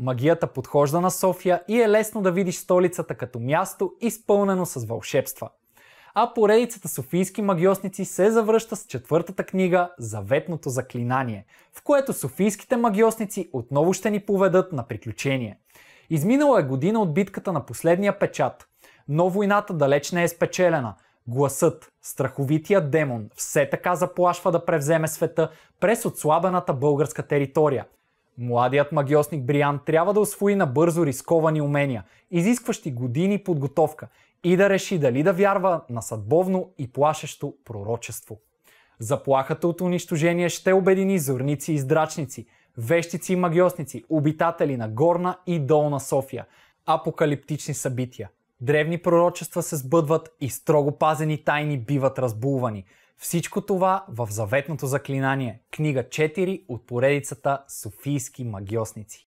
Магията подхожда на София и е лесно да видиш столицата като място, изпълнено с вълшебства. А поредицата Софийски магиосници се завръща с четвъртата книга Заветното заклинание, в което софийските магиосници отново ще ни поведат на приключение. Изминала е година от битката на последния печат, но войната далеч не е спечелена – Гласът, страховития демон, все така заплашва да превземе света през отслабената българска територия, Младият магиосник Бриан трябва да освои набързо рисковани умения, изискващи години подготовка и да реши дали да вярва на съдбовно и плашещо пророчество. Заплахата от унищожение ще обедини зорници и здрачници, вещици и магиосници, обитатели на Горна и Долна София. Апокалиптични събития. Древни пророчества се сбъдват и строго пазени тайни биват разбулвани – всичко това в заветното заклинание, книга 4 от поредицата Софийски магиосници.